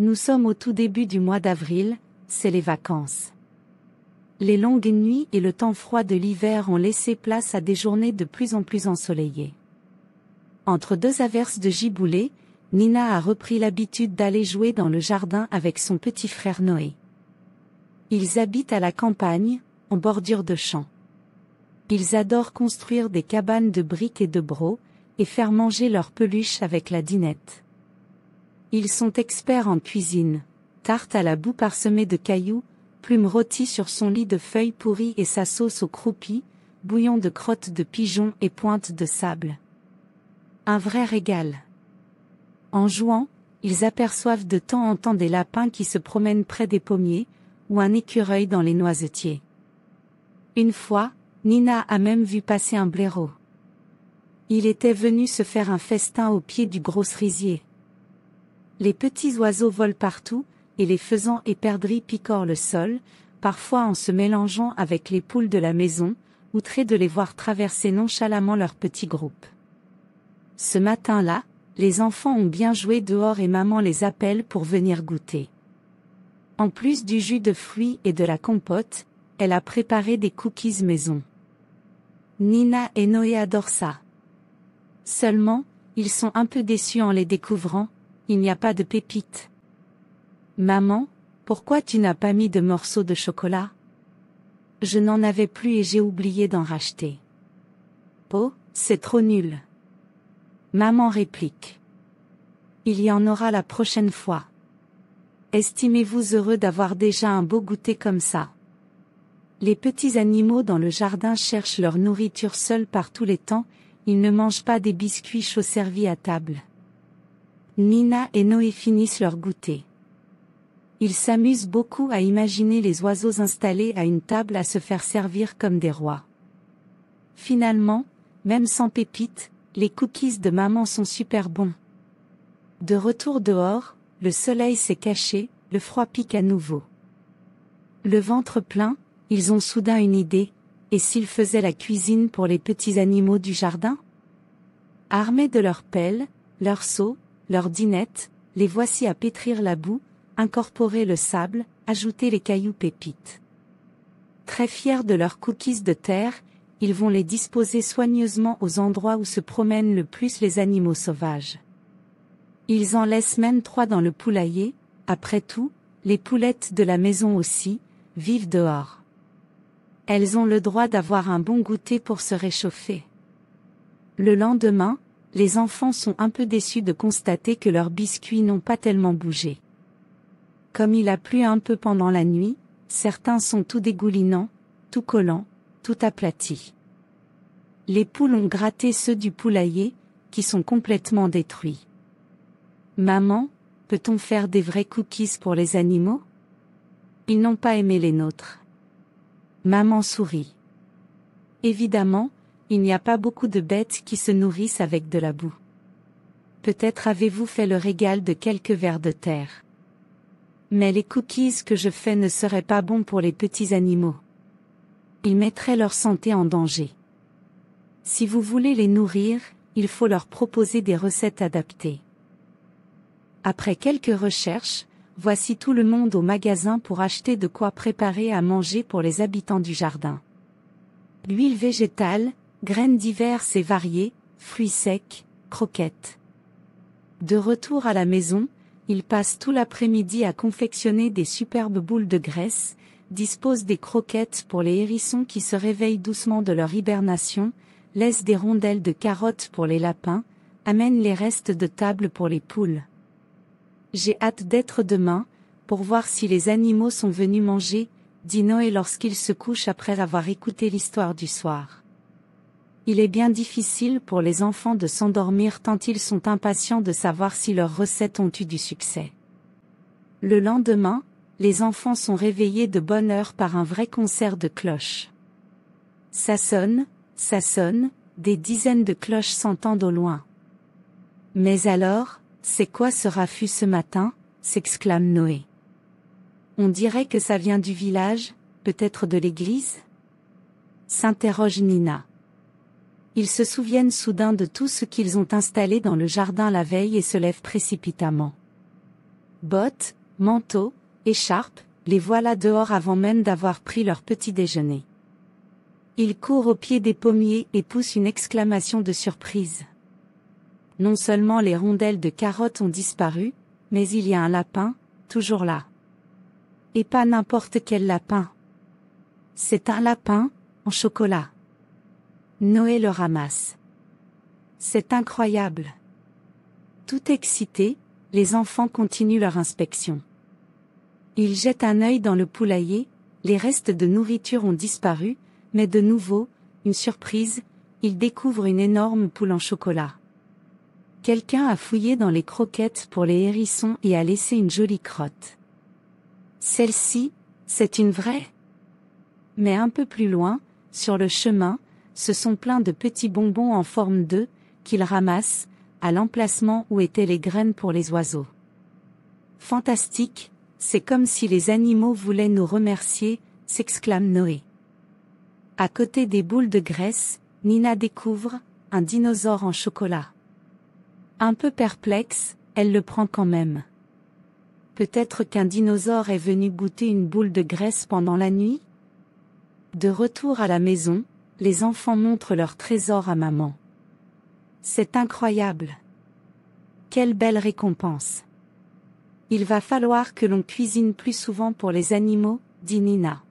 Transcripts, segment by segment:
Nous sommes au tout début du mois d'avril, c'est les vacances. Les longues nuits et le temps froid de l'hiver ont laissé place à des journées de plus en plus ensoleillées. Entre deux averses de giboulées, Nina a repris l'habitude d'aller jouer dans le jardin avec son petit frère Noé. Ils habitent à la campagne, en bordure de champs. Ils adorent construire des cabanes de briques et de bro et faire manger leurs peluches avec la dinette. Ils sont experts en cuisine. Tarte à la boue parsemée de cailloux, plumes rôties sur son lit de feuilles pourries et sa sauce aux croupies, bouillon de crottes de pigeons et pointe de sable. Un vrai régal. En jouant, ils aperçoivent de temps en temps des lapins qui se promènent près des pommiers, ou un écureuil dans les noisetiers. Une fois, Nina a même vu passer un blaireau. Il était venu se faire un festin au pied du gros cerisier. Les petits oiseaux volent partout, et les faisant et perdrix picorent le sol, parfois en se mélangeant avec les poules de la maison, outrés de les voir traverser nonchalamment leur petit groupe. Ce matin-là, les enfants ont bien joué dehors et maman les appelle pour venir goûter. En plus du jus de fruits et de la compote, elle a préparé des cookies maison. Nina et Noé adorent ça. Seulement, ils sont un peu déçus en les découvrant, il n'y a pas de pépite. Maman, pourquoi tu n'as pas mis de morceaux de chocolat Je n'en avais plus et j'ai oublié d'en racheter. Oh, c'est trop nul. Maman réplique. Il y en aura la prochaine fois. Estimez-vous heureux d'avoir déjà un beau goûter comme ça. Les petits animaux dans le jardin cherchent leur nourriture seuls par tous les temps, ils ne mangent pas des biscuits chauds servis à table. Nina et Noé finissent leur goûter. Ils s'amusent beaucoup à imaginer les oiseaux installés à une table à se faire servir comme des rois. Finalement, même sans pépites, les cookies de maman sont super bons. De retour dehors, le soleil s'est caché, le froid pique à nouveau. Le ventre plein, ils ont soudain une idée, et s'ils faisaient la cuisine pour les petits animaux du jardin Armés de leurs pelles, leurs seaux, leur dinette. les voici à pétrir la boue, incorporer le sable, ajouter les cailloux pépites. Très fiers de leurs cookies de terre, ils vont les disposer soigneusement aux endroits où se promènent le plus les animaux sauvages. Ils en laissent même trois dans le poulailler, après tout, les poulettes de la maison aussi, vivent dehors. Elles ont le droit d'avoir un bon goûter pour se réchauffer. Le lendemain, les enfants sont un peu déçus de constater que leurs biscuits n'ont pas tellement bougé. Comme il a plu un peu pendant la nuit, certains sont tout dégoulinants, tout collants, tout aplatis. Les poules ont gratté ceux du poulailler, qui sont complètement détruits. Maman, peut-on faire des vrais cookies pour les animaux Ils n'ont pas aimé les nôtres. Maman sourit. Évidemment, il n'y a pas beaucoup de bêtes qui se nourrissent avec de la boue. Peut-être avez-vous fait le régal de quelques vers de terre. Mais les cookies que je fais ne seraient pas bons pour les petits animaux. Ils mettraient leur santé en danger. Si vous voulez les nourrir, il faut leur proposer des recettes adaptées. Après quelques recherches, voici tout le monde au magasin pour acheter de quoi préparer à manger pour les habitants du jardin. L'huile végétale, Graines diverses et variées, fruits secs, croquettes. De retour à la maison, il passe tout l'après-midi à confectionner des superbes boules de graisse, dispose des croquettes pour les hérissons qui se réveillent doucement de leur hibernation, laisse des rondelles de carottes pour les lapins, amène les restes de table pour les poules. J'ai hâte d'être demain, pour voir si les animaux sont venus manger, dit Noé lorsqu'il se couche après avoir écouté l'histoire du soir. Il est bien difficile pour les enfants de s'endormir tant ils sont impatients de savoir si leurs recettes ont eu du succès. Le lendemain, les enfants sont réveillés de bonne heure par un vrai concert de cloches. Ça sonne, ça sonne, des dizaines de cloches s'entendent au loin. Mais alors, c'est quoi ce raffut ce matin s'exclame Noé. On dirait que ça vient du village, peut-être de l'église S'interroge Nina ils se souviennent soudain de tout ce qu'ils ont installé dans le jardin la veille et se lèvent précipitamment. Bottes, manteaux, écharpes, les voilà dehors avant même d'avoir pris leur petit déjeuner. Ils courent au pied des pommiers et poussent une exclamation de surprise. Non seulement les rondelles de carottes ont disparu, mais il y a un lapin, toujours là. Et pas n'importe quel lapin. C'est un lapin, en chocolat. Noé le ramasse. C'est incroyable. Tout excité, les enfants continuent leur inspection. Ils jettent un œil dans le poulailler, les restes de nourriture ont disparu, mais de nouveau, une surprise, ils découvrent une énorme poule en chocolat. Quelqu'un a fouillé dans les croquettes pour les hérissons et a laissé une jolie crotte. Celle-ci, c'est une vraie. Mais un peu plus loin, sur le chemin, ce sont plein de petits bonbons en forme d'œufs, qu'ils ramassent, à l'emplacement où étaient les graines pour les oiseaux. Fantastique, c'est comme si les animaux voulaient nous remercier, s'exclame Noé. À côté des boules de graisse, Nina découvre un dinosaure en chocolat. Un peu perplexe, elle le prend quand même. Peut-être qu'un dinosaure est venu goûter une boule de graisse pendant la nuit De retour à la maison, les enfants montrent leur trésor à maman. C'est incroyable. Quelle belle récompense. Il va falloir que l'on cuisine plus souvent pour les animaux, dit Nina.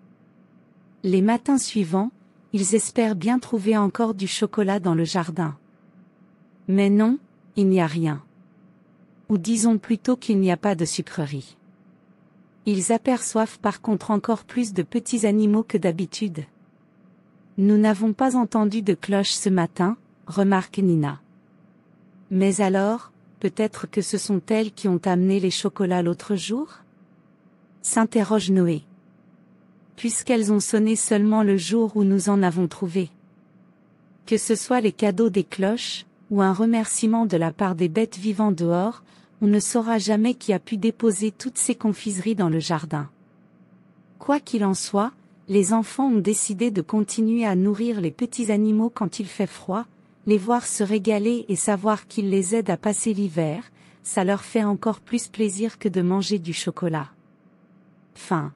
Les matins suivants, ils espèrent bien trouver encore du chocolat dans le jardin. Mais non, il n'y a rien. Ou disons plutôt qu'il n'y a pas de sucrerie. Ils aperçoivent par contre encore plus de petits animaux que d'habitude. Nous n'avons pas entendu de cloche ce matin, remarque Nina. Mais alors, peut-être que ce sont elles qui ont amené les chocolats l'autre jour s'interroge Noé. Puisqu'elles ont sonné seulement le jour où nous en avons trouvé. Que ce soit les cadeaux des cloches, ou un remerciement de la part des bêtes vivant dehors, on ne saura jamais qui a pu déposer toutes ces confiseries dans le jardin. Quoi qu'il en soit, les enfants ont décidé de continuer à nourrir les petits animaux quand il fait froid, les voir se régaler et savoir qu'ils les aident à passer l'hiver, ça leur fait encore plus plaisir que de manger du chocolat. Fin.